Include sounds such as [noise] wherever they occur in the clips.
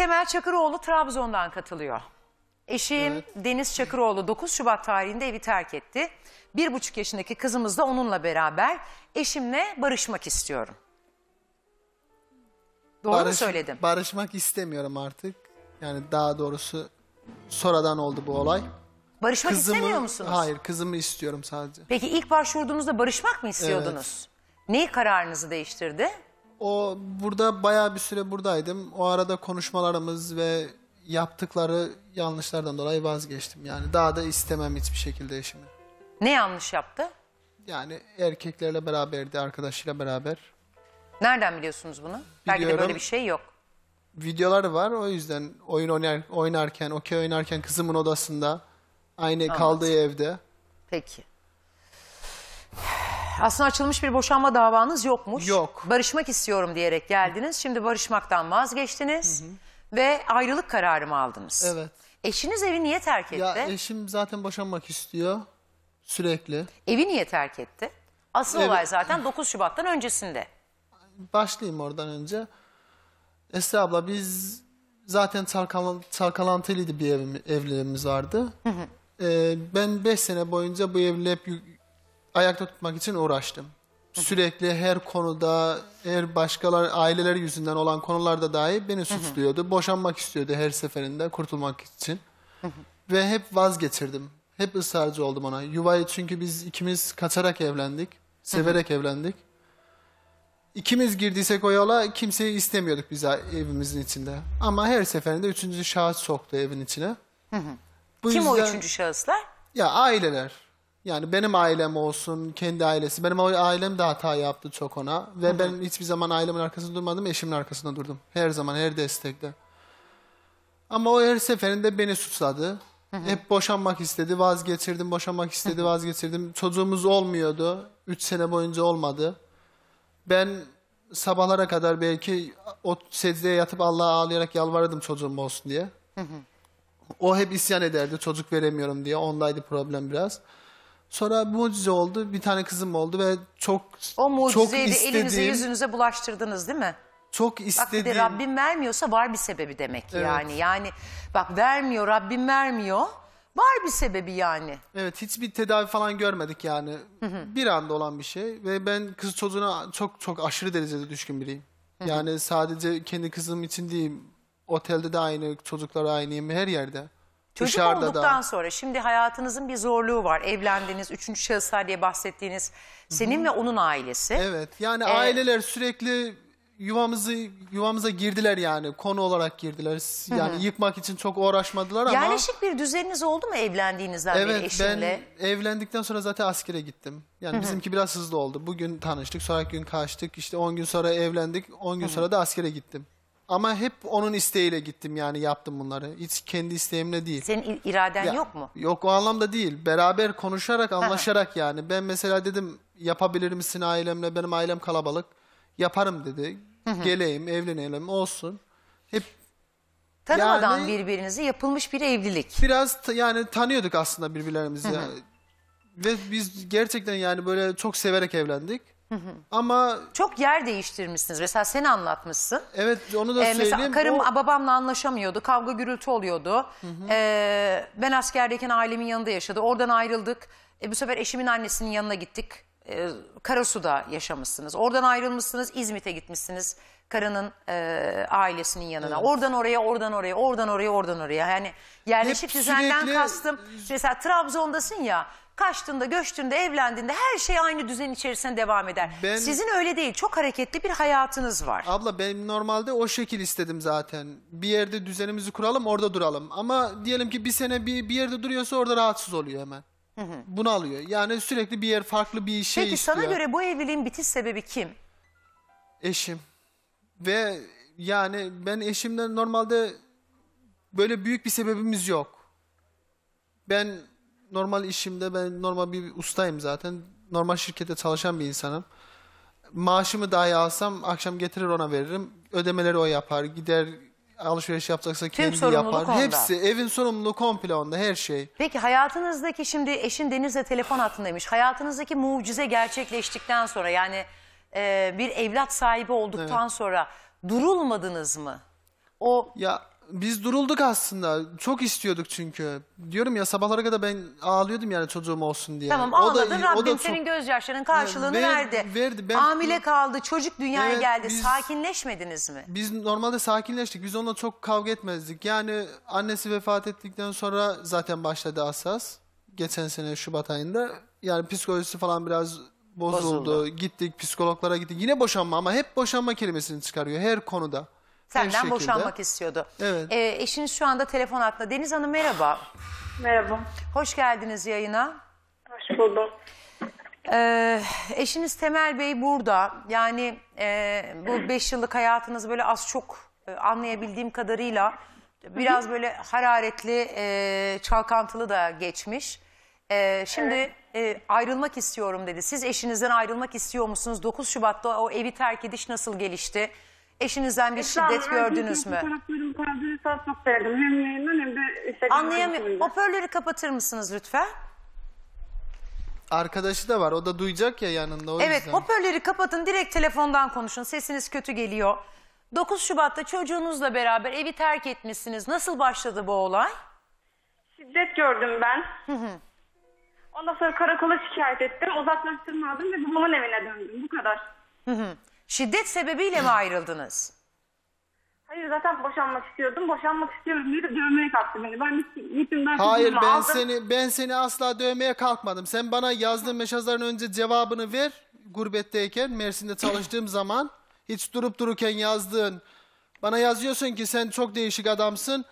Temel Çakıroğlu Trabzon'dan katılıyor. Eşim evet. Deniz Çakıroğlu 9 Şubat tarihinde evi terk etti. 1.5 yaşındaki kızımız da onunla beraber eşimle barışmak istiyorum. Doğru Barış, söyledim? Barışmak istemiyorum artık. Yani daha doğrusu sonradan oldu bu olay. Barışmak kızımı, istemiyor musunuz? Hayır kızımı istiyorum sadece. Peki ilk başvurduğunuzda barışmak mı istiyordunuz? Evet. Neyi kararınızı değiştirdi? o burada bayağı bir süre buradaydım. O arada konuşmalarımız ve yaptıkları yanlışlardan dolayı vazgeçtim. Yani daha da istemem hiçbir şekilde eşimi. Ne yanlış yaptı? Yani erkeklerle beraberdi, arkadaşıyla beraber. Nereden biliyorsunuz bunu? Belki de Biliyorum. böyle bir şey yok. Videoları var o yüzden oyun oynar, oynarken, okey oynarken kızımın odasında, aynı kaldığı evde. Peki. Aslında açılmış bir boşanma davanız yokmuş. Yok. Barışmak istiyorum diyerek geldiniz. Şimdi barışmaktan vazgeçtiniz. Hı hı. Ve ayrılık kararı mı aldınız? Evet. Eşiniz evi niye terk etti? Ya eşim zaten boşanmak istiyor sürekli. Evi niye terk etti? Asıl Evet. olay zaten 9 Şubat'tan öncesinde. Başlayayım oradan önce. Esra abla biz zaten çalkal- çalkalantılıydı bir evim, evliliğimiz vardı. Ee, ben 5 sene boyunca bu evle hep ayakta tutmak için uğraştım. Sürekli her konuda, her başkalar aileler yüzünden olan konularda dahi beni suçluyordu. Boşanmak istiyordu her seferinde kurtulmak için. Ve hep vazgeçirdim. Hep ısrarcı oldum ona. Yuvayı çünkü biz ikimiz kaçarak evlendik. Severek evlendik. İkimiz girdiysek o yola kimseyi istemiyorduk biz evimizin içinde. Ama her seferinde üçüncü şahıs soktu evin içine. Bu Kim o üçüncü şahıslar? Ya aileler. Yani benim ailem olsun, kendi ailesi. Benim ailem de hata yaptı çok ona. Ve Hı -hı. ben hiçbir zaman ailemin arkasında durmadım, eşimin arkasında durdum. Her zaman, her destekte. Ama o her seferinde beni suçladı. Hı hı. Hep boşanmak istedi, vazgeçirdim, boşanmak istedi, vazgeçirdim. Çocuğumuz olmuyordu. Üç sene boyunca olmadı. Ben sabahlara kadar belki o secdeye yatıp Allah'a ağlayarak yalvarırdım çocuğum olsun diye. Hı hı. O hep isyan ederdi çocuk veremiyorum diye. Ondaydı problem biraz. Sonra mucize oldu. Bir tane kızım oldu ve çok O çok mucizeyi de elinize yüzünüze bulaştırdınız değil mi? çok Bak bir de Rabbim vermiyorsa var bir sebebi demek Evet. yani. Yani bak vermiyor Rabbim vermiyor. Var bir sebebi yani. Evet hiçbir tedavi falan görmedik yani. Bir anda olan bir şey ve ben kız çocuğuna çok çok aşırı derecede düşkün biriyim. Yani sadece kendi kızım için değil, otelde de aynı, çocuklar aynı, her yerde. Çocuk Dışarıda olduktan da. sonra şimdi hayatınızın bir zorluğu var. Evlendiniz, üçüncü şahıslar diye bahsettiğiniz senin ve onun ailesi. Evet yani ee, aileler sürekli yuvamızı yuvamıza girdiler yani konu olarak girdiler. Yani Hı yıkmak için çok uğraşmadılar ama. Yerleşik bir düzeniniz oldu mu evlendiğinizden evet, beri eşinle? ben evlendikten sonra zaten askere gittim. Yani Hı -hı. bizimki biraz hızlı oldu. Bugün tanıştık, sonraki gün kaçtık. İşte 10 gün sonra evlendik, 10 gün -hı. sonra da askere gittim. Ama hep onun isteğiyle gittim yani yaptım bunları. Hiç kendi isteğimle değil. Senin iraden Ya, yok mu? Yok o anlamda değil. Beraber konuşarak, anlaşarak yani. Ben mesela dedim yapabilir misin ailemle? Benim ailem kalabalık. Yaparım dedi. Geleyim, evlenelim, olsun. Hep Tanımadan Yani- birbirinizi yapılmış bir evlilik. biraz yani tanıyorduk aslında birbirlerimizi. Ve biz gerçekten yani böyle çok severek evlendik. Ama Çok yer değiştirmişsiniz. Mesela sen anlatmışsın. evet onu da Ee, söyleyeyim. mesela karım O- babamla anlaşamıyordu. Kavga gürültü oluyordu. Ee, ben askerdeyken ailemin yanında yaşadı. Oradan ayrıldık. E, bu sefer eşimin annesinin yanına gittik. Ee, Karasu'da yaşamışsınız. Oradan ayrılmışsınız. İzmit'e gitmişsiniz karının e, ailesinin yanına. Evet. Oradan oraya, oradan oraya, oradan oraya, oradan oraya. Yani yerleşik düzenden kastım. E, Mesela Trabzon'dasın ya. Kaçtığında, göçtüğünde, evlendiğinde her şey aynı düzen içerisinde devam eder. Ben... Sizin öyle değil. Çok hareketli bir hayatınız var. Abla ben normalde o şekil istedim zaten. Bir yerde düzenimizi kuralım, orada duralım. Ama diyelim ki bir sene bir, bir yerde duruyorsa orada rahatsız oluyor hemen. Hı hı. Bunu alıyor. Yani sürekli bir yer farklı bir şey Peki, istiyor. Peki sana göre bu evliliğin bitiş sebebi kim? Eşim. Ve yani ben eşimle normalde böyle büyük bir sebebimiz yok. Ben normal işimde ben normal bir ustayım zaten. Normal şirkette çalışan bir insanım. Maaşımı dahi alsam akşam getirir ona veririm. Ödemeleri o yapar. Gider alışveriş yapacaksa kendi sorumluluk yapar. onda. Hepsi evin sorumluluğu komple onda her şey. Peki hayatınızdaki şimdi eşin Deniz'le telefon demiş Hayatınızdaki mucize gerçekleştikten sonra yani e, bir evlat sahibi olduktan Evet. sonra durulmadınız mı? O Ya biz durulduk aslında. Çok istiyorduk çünkü. Diyorum ya sabahlara kadar ben ağlıyordum yani çocuğum olsun diye. tamam ağladın Rabbim senin gözyaşlarının karşılığını ver- verdi. verdi. Ben- Hamile kaldı çocuk dünyaya Evet, geldi biz- sakinleşmediniz mi? Biz normalde sakinleştik. Biz onunla çok kavga etmezdik. Yani annesi vefat ettikten sonra zaten başladı asas Geçen sene Şubat ayında. Yani psikolojisi falan biraz bozuldu. Bozuldu. Gittik psikologlara gittik. Yine boşanma ama hep boşanma kelimesini çıkarıyor her konuda. Senden şekilde. boşanmak istiyordu. Evet. Ee, eşiniz şu anda telefon hattında. Deniz Hanım merhaba. Merhaba. Hoş geldiniz yayına. Hoş buldum Ee, eşiniz Temel Bey burada. Yani e, bu beş yıllık hayatınız böyle az çok e, anlayabildiğim kadarıyla biraz böyle hararetli, e, çalkantılı da geçmiş. E, şimdi e, ayrılmak istiyorum dedi. Siz eşinizden ayrılmak istiyor musunuz? 9 Şubat'ta o evi terk ediş nasıl gelişti? Eşinizden bir Esra şiddet Hanım, gördünüz mü? Taraflarım kaldırır satmak isterdim. Hem yayından hem de... işte- Anlayamıyorum. Hoparlörü kapatır mısınız lütfen? Arkadaşı da var. O da duyacak ya yanında o Evet yüzden. hoparlörü kapatın direkt telefondan konuşun. Sesiniz kötü geliyor. 9 Şubat'ta çocuğunuzla beraber evi terk etmişsiniz. Nasıl başladı bu olay? Şiddet gördüm ben. Ondan sonra karakola şikayet ettim. Uzaklaştırma aldım ve babamın evine döndüm. Bu kadar. Hı hı. Şiddet sebebiyle mi ayrıldınız? Hayır zaten boşanmak istiyordum. Boşanmak istiyorum dedi dövmeye kalktı beni. Hani ben şey- gittim ben Hayır ben aldım. seni ben seni asla dövmeye kalkmadım. Sen bana yazdığın mesajların önce cevabını ver. Gurbetteyken Mersin'de çalıştığım [coughs] zaman hiç durup dururken yazdığın bana yazıyorsun ki sen çok değişik adamsın.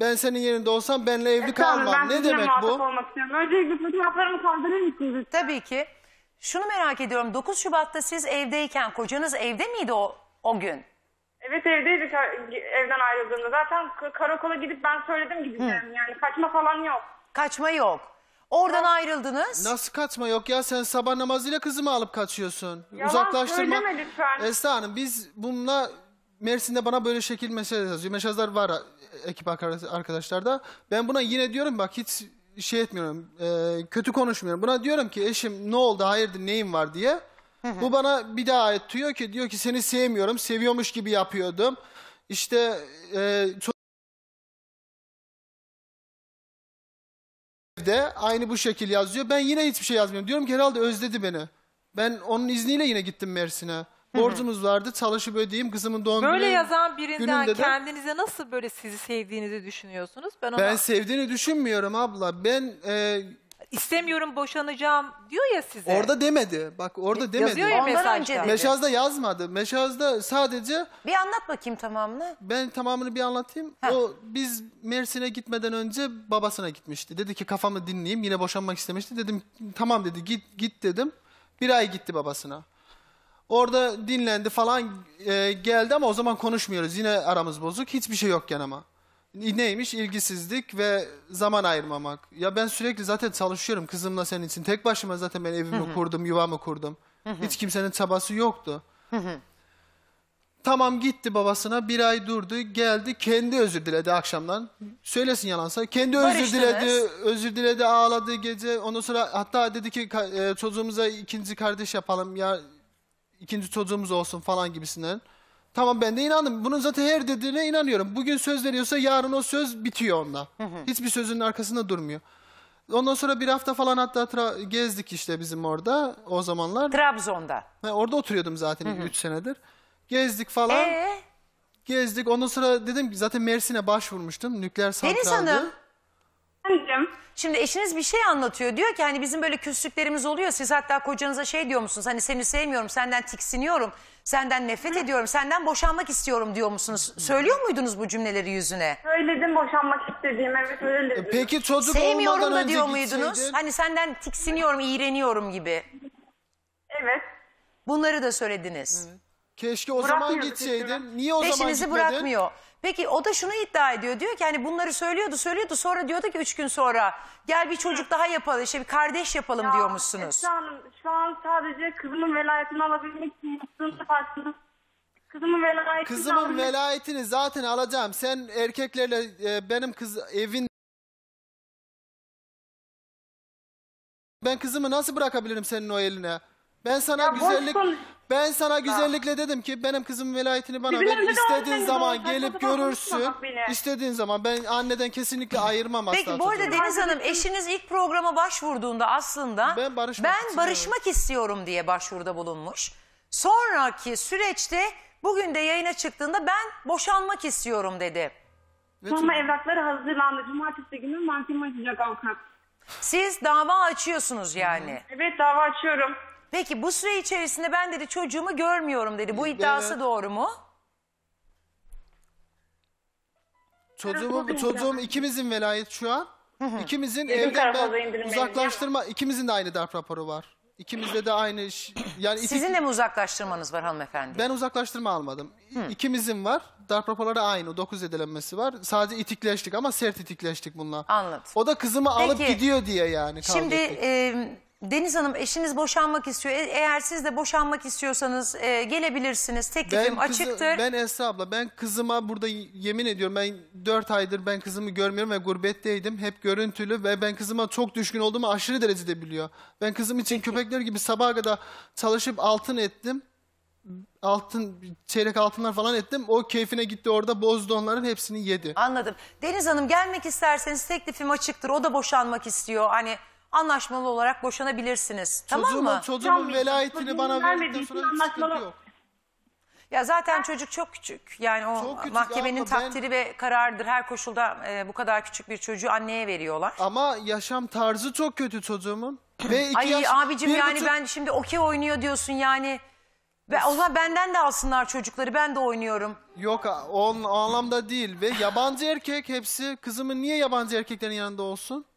Ben senin yerinde olsam benle e, evli Efendim, kalmam. Ne demek bu? Olmak istiyorum. Öncelikle fotoğraflarımı kaldırır mısınız? Tabii ki. Şunu merak ediyorum. 9 Şubat'ta siz evdeyken kocanız evde miydi o, o gün? Evet evdeydik evden ayrıldığında. Zaten karakola gidip ben söyledim gideceğim. Yani kaçma falan yok. Kaçma yok. Oradan ayrıldınız. Nasıl kaçma yok ya sen sabah namazıyla kızımı alıp kaçıyorsun. Yalan Uzaklaştırma. söyleme lütfen. Esra Hanım biz bununla Mersin'de bana böyle şekil mesaj yazıyor. Mesajlar var ekip arkadaşlarda. Ben buna yine diyorum bak hiç şey etmiyorum. E, kötü konuşmuyorum. Buna diyorum ki eşim ne oldu hayırdır neyin var diye. Bu bana bir daha diyor ki diyor ki seni sevmiyorum. Seviyormuş gibi yapıyordum. İşte e, de aynı bu şekil yazıyor. Ben yine hiçbir şey yazmıyorum. Diyorum ki herhalde özledi beni. Ben onun izniyle yine gittim Mersin'e. Borcunuz vardı çalışıp ödeyeyim kızımın doğum Böyle günü- yazan birinden gününde de- kendinize nasıl böyle sizi sevdiğinizi düşünüyorsunuz? Ben ona Ben sevdiğini düşünmüyorum abla. Ben e, istemiyorum boşanacağım diyor ya size. orada demedi. Bak orada e, demedi. Yazıyor ya Ondan mesajda. önce de- Meşaz'da yazmadı. mesajda sadece Bir anlat bakayım tamamını. ben tamamını bir anlatayım. O biz Mersin'e gitmeden önce babasına gitmişti. Dedi ki kafamı dinleyeyim yine boşanmak istemişti. Dedim tamam dedi git git dedim. Bir ay gitti babasına. Orada dinlendi falan e, geldi ama o zaman konuşmuyoruz. Yine aramız bozuk. Hiçbir şey yokken ama. Neymiş? ilgisizlik ve zaman ayırmamak. Ya ben sürekli zaten çalışıyorum kızımla senin için. Tek başıma zaten ben evimi Hı -hı. kurdum, yuvamı kurdum. Hı -hı. Hiç kimsenin çabası yoktu. Hı -hı. Tamam gitti babasına bir ay durdu geldi kendi özür diledi akşamdan. Söylesin yalansa kendi özür Barıştınız. diledi özür diledi ağladı gece. Ondan sonra hatta dedi ki e, çocuğumuza ikinci kardeş yapalım ya ikinci çocuğumuz olsun falan gibisinden. Tamam ben de inandım. Bunun zaten her dediğine inanıyorum. Bugün söz veriyorsa yarın o söz bitiyor onda. Hiçbir sözünün arkasında durmuyor. Ondan sonra bir hafta falan hatta tra gezdik işte bizim orada o zamanlar. Trabzon'da. Ha, orada oturuyordum zaten 3 senedir. Gezdik falan. Ee? Gezdik. Ondan sonra dedim ki zaten Mersin'e başvurmuştum. Nükleer santralde. Deniz Hanım. Şimdi eşiniz bir şey anlatıyor. Diyor ki hani bizim böyle küslüklerimiz oluyor. Siz hatta kocanıza şey diyor musunuz? Hani seni sevmiyorum, senden tiksiniyorum, senden nefret ediyorum, senden boşanmak istiyorum diyor musunuz? Söylüyor muydunuz bu cümleleri yüzüne? Söyledim boşanmak istediğim evet öyle dedim. E peki çocuk Sevmiyorum olmadan da önce diyor muydunuz? Hani senden tiksiniyorum, iğreniyorum gibi. Evet. Bunları da söylediniz. Keşke o zaman gitseydin. Niye o zaman Eşinizi gitmedin? bırakmıyor. Peki o da şunu iddia ediyor. Diyor ki hani bunları söylüyordu söylüyordu sonra diyordu ki üç gün sonra gel bir çocuk daha yapalım işte bir kardeş yapalım diyormuşsunuz. Esra Hanım şu an sadece kızımın velayetini alabilmek için yaptığımda Kızımın velayetini Kızımın velayetini zaten alacağım. Sen erkeklerle e, benim kız evin Ben kızımı nasıl bırakabilirim senin o eline? Ben sana Ya güzellik boşsun. ben sana güzellikle dedim ki benim kızım velayetini bana ver. Birbirinize zaman olsaydı gelip bana görürsün. konuşmamak istediğin zaman ben anneden kesinlikle ayırmam asla. Peki bu arada Deniz Hanım eşiniz ilk programa başvurduğunda aslında Ben barışmak ben istiyorum." barışmak istiyorum diye başvuruda bulunmuş. Sonraki süreçte bugün de yayına çıktığında ben boşanmak istiyorum dedi. Lütfen. Sonra evrakları hazırlandı. Cumartesi günü mahkeme açacak avukat. Siz dava açıyorsunuz yani. Evet dava açıyorum. Peki bu süre içerisinde ben dedi çocuğumu görmüyorum dedi. Bu iddiası Evet. doğru mu? Çocuğumu, çocuğum ikimizin velayet şu an. İkimizin evde ben uzaklaştırma, ikimizin de aynı darp raporu var. İkimizde de aynı iş. Yani iki- Sizin de mi uzaklaştırmanız var hanımefendi? ben uzaklaştırma almadım. İ- İkimizin var. Darp raporları aynı. dokuz edilenmesi var. Sadece itikleştik ama sert itikleştik bununla. Anladım. O da kızımı alıp gidiyor diye yani. Şimdi e, Deniz Hanım eşiniz boşanmak istiyor. E, eğer siz de boşanmak istiyorsanız e, gelebilirsiniz. Teklifim kızı- açıktır. ben Esra abla ben kızıma burada yemin ediyorum ben 4 aydır ben kızımı görmüyorum ve gurbetteydim. Hep görüntülü ve ben kızıma çok düşkün olduğumu aşırı derecede biliyor. Ben kızım için köpekler gibi sabaha kadar çalışıp altın ettim. Altın çeyrek altınlar falan ettim. O keyfine gitti orada bozdu onların hepsini yedi. Anladım. Deniz Hanım gelmek isterseniz teklifim açıktır. O da boşanmak istiyor. Hani anlaşmalı olarak boşanabilirsiniz. tamam Çocuğumun, mı? çocuğumun Tamam, velayetini çocuğumun bana verdikten vermediği sonra anlaşmalı- yok. Ya zaten çocuk çok küçük. Yani o küçük mahkemenin ama ben- takdiri ve kararıdır. Her koşulda e, bu kadar küçük bir çocuğu anneye veriyorlar. Ama yaşam tarzı çok kötü çocuğumun. [clears throat] Ve iki Ay yaş, abicim bir yani buçuk- ben şimdi okey oynuyor diyorsun yani. Ve o zaman benden de alsınlar çocukları ben de oynuyorum. Yok o anlamda değil ve yabancı erkek hepsi. Kızımın niye yabancı erkeklerin yanında olsun?